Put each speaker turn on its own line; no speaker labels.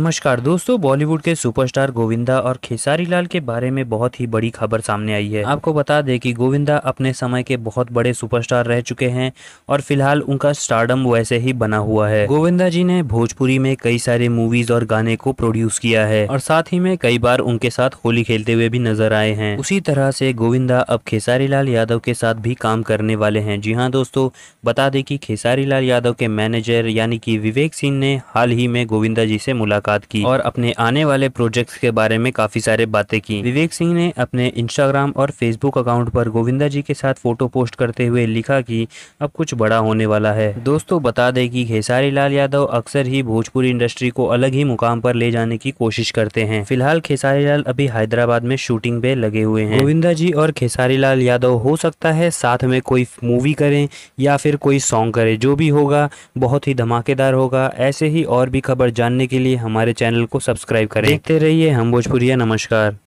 नमस्कार दोस्तों बॉलीवुड के सुपरस्टार गोविंदा और खेसारी लाल के बारे में बहुत ही बड़ी खबर सामने आई है आपको बता दें कि गोविंदा अपने समय के बहुत बड़े सुपरस्टार रह चुके हैं और फिलहाल उनका स्टारडम वैसे ही बना हुआ है गोविंदा जी ने भोजपुरी में कई सारे मूवीज और गाने को प्रोड्यूस किया है और साथ ही में कई बार उनके साथ होली खेलते हुए भी नजर आए हैं उसी तरह से गोविंदा अब खेसारी लाल यादव के साथ भी काम करने वाले हैं जी हाँ दोस्तों बता दें कि खेसारी लाल यादव के मैनेजर यानी कि विवेक सिंह ने हाल ही में गोविंदा जी से मुलाकात मुलाकात की और अपने आने वाले प्रोजेक्ट्स के बारे में काफ़ी सारे बातें की विवेक सिंह ने अपने इंस्टाग्राम और फेसबुक अकाउंट पर गोविंदा जी के साथ फोटो पोस्ट करते हुए लिखा कि अब कुछ बड़ा होने वाला है दोस्तों बता दें कि खेसारी लाल यादव अक्सर ही भोजपुरी इंडस्ट्री को अलग ही मुकाम पर ले जाने की कोशिश करते हैं फिलहाल खेसारी लाल अभी हैदराबाद में शूटिंग पे लगे हुए हैं गोविंदा जी और खेसारी लाल यादव हो सकता है साथ में कोई मूवी करें या फिर कोई सॉन्ग करें जो भी होगा बहुत ही धमाकेदार होगा ऐसे ही और भी खबर जानने के लिए हमारे हमारे चैनल को सब्सक्राइब करें देखते रहिए हम भोजपुरिया नमस्कार